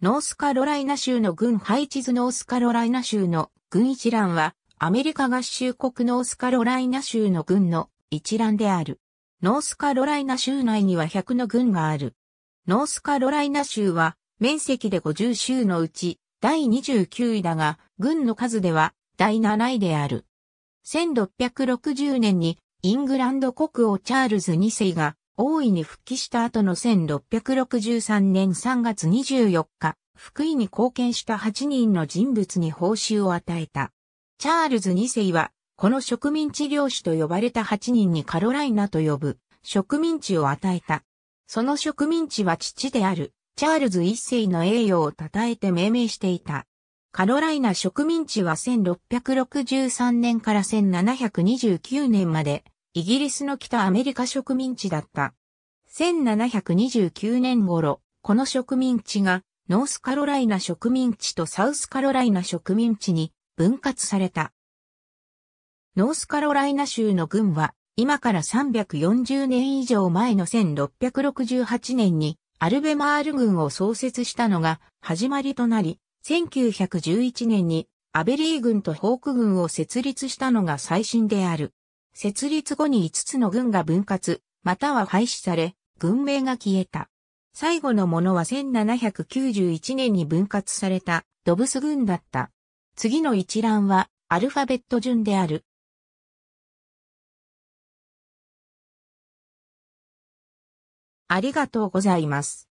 ノースカロライナ州の軍配置図ノースカロライナ州の軍一覧は、アメリカ合衆国ノースカロライナ州の軍の一覧である。ノースカロライナ州内には100の軍がある。ノースカロライナ州は、面積で50州のうち、第29位だが、軍の数では、第7位である。1660年に、イングランド国王チャールズ2世が、大いに復帰した後の1663年3月24日、福井に貢献した8人の人物に報酬を与えた。チャールズ2世は、この植民地領主と呼ばれた8人にカロライナと呼ぶ植民地を与えた。その植民地は父であるチャールズ1世の栄誉を称えて命名していた。カロライナ植民地は1663年から1729年までイギリスの北アメリカ植民地だった。1729年頃、この植民地がノースカロライナ植民地とサウスカロライナ植民地に分割された。ノースカロライナ州の軍は今から340年以上前の1668年にアルベマール軍を創設したのが始まりとなり、1911年にアベリー軍とホーク軍を設立したのが最新である。設立後に5つの軍が分割、または廃止され、軍名が消えた。最後のものは1791年に分割されたドブス軍だった。次の一覧はアルファベット順である。ありがとうございます。